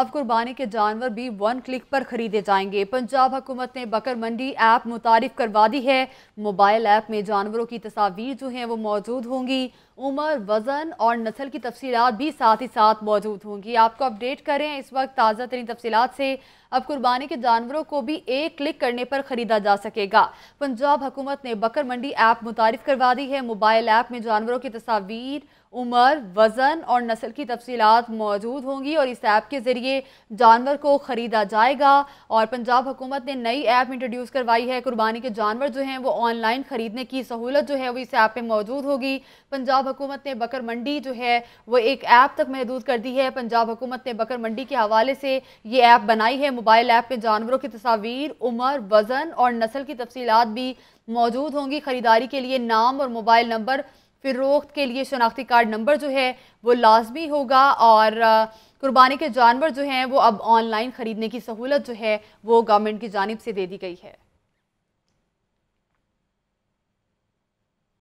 अब कुर्बानी के जानवर भी वन क्लिक पर खरीदे जाएंगे पंजाब हुकूमत ने बकर मंडी ऐप मुतारफ करवा दी है मोबाइल ऐप में जानवरों की तस्वीर जो हैं वो मौजूद होंगी उम्र वज़न और नस्ल की तफसीत भी साथ ही साथ मौजूद होंगी आपको अपडेट करें इस वक्त ताज़ा तरीन तफसीत से अब कुर्बानी के जानवरों को भी एक क्लिक करने पर ख़रीदा जा सकेगा पंजाब हुकूमत ने बकर मंडी ऐप मुतारफ करवा दी है मोबाइल ऐप में जानवरों की तस्वीर उम्र वज़न और नस्ल की तफसीत मौजूद होंगी और इस ऐप के ज़रिए लिए जानवर को ख़रीदा जाएगा और पंजाब हुकूमत ने नई ऐप इंट्रोड्यूस करवाई है कुर्बानी के जानवर जो हैं वो ऑनलाइन ख़रीदने की सहूलत जो है वो इस ऐप पर मौजूद होगी पंजाब हुकूमत ने बकर मंडी जो है वो एक ऐप तक महदूद कर दी है पंजाब हुकूमत ने बकर मंडी के हवाले से ये ऐप बनाई है मोबाइल ऐप में जानवरों की तस्वीर उम्र वज़न और नस्ल की तफसीत भी मौजूद होंगी ख़रीदारी के लिए नाम और मोबाइल नंबर फिर रोख्त के लिए शनाख्ती कार्ड नंबर जो है वो लाजमी होगा और कुर्बानी के जानवर जो हैं वो अब ऑनलाइन ख़रीदने की सहूलत जो है वो गवर्नमेंट की जानब से दे दी गई है